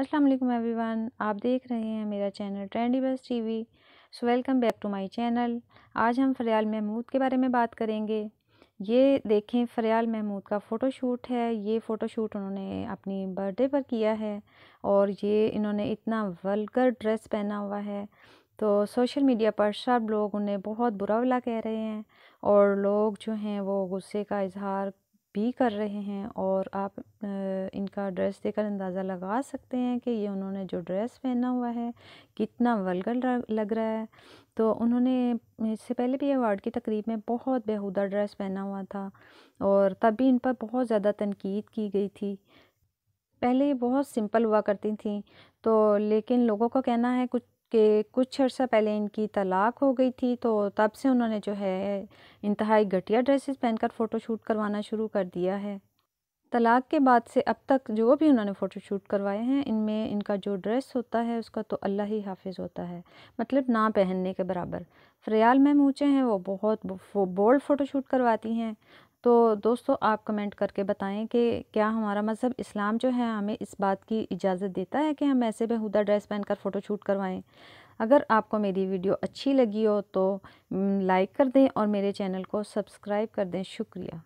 अस्सलाम वालेकुम एवरीवन आप देख रहे हैं मेरा channel trendy bus TV so welcome back to my channel आज हम फ़रियाल महमूद के बारे में बात करेंगे ये देखें फ़रियाल महमूद का फ़ोटोशूट है ये फ़ोटोशूट उन्होंने अपनी बर्थडे पर किया है और ये इन्होंने इतना वलगर ड्रेस पहना हुआ है तो सोशल मीडिया पर सब लोग उन्हें बहुत बुरा भला कह रहे हैं और लोग जो हैं वो गुस्से का इजहार भी कर रहे हैं और आप इनका ड्रेस देखकर अंदाज़ा लगा सकते हैं कि ये उन्होंने जो ड्रेस पहना हुआ है कितना वलगल लग रहा है तो उन्होंने इससे पहले भी अवार्ड की तकरीब में बहुत बेहूदा ड्रेस पहना हुआ था और तब भी इन पर बहुत ज़्यादा तनकीद की गई थी पहले ये बहुत सिंपल हुआ करती थी तो लेकिन लोगों का कहना है कुछ कि कुछ अर्सा पहले इनकी तलाक हो गई थी तो तब से उन्होंने जो है इंतहाई घटिया ड्रेसेस पहनकर फ़ोटोशूट करवाना शुरू कर दिया है तलाक़ के बाद से अब तक जो भी उन्होंने फ़ोटोशूट करवाए हैं इनमें इनका जो ड्रेस होता है उसका तो अल्लाह ही हाफिज़ होता है मतलब ना पहनने के बराबर फ़्रियाल मैम ऊँचे हैं वो बहुत बोल्ड फ़ोटोशूट करवाती हैं तो दोस्तों आप कमेंट करके बताएं कि क्या हमारा मज़हब इस्लाम जो है हमें इस बात की इजाज़त देता है कि हम ऐसे बेहूदा ड्रेस पहनकर फ़ोटोशूट करवाएं अगर आपको मेरी वीडियो अच्छी लगी हो तो लाइक कर दें और मेरे चैनल को सब्सक्राइब कर दें शुक्रिया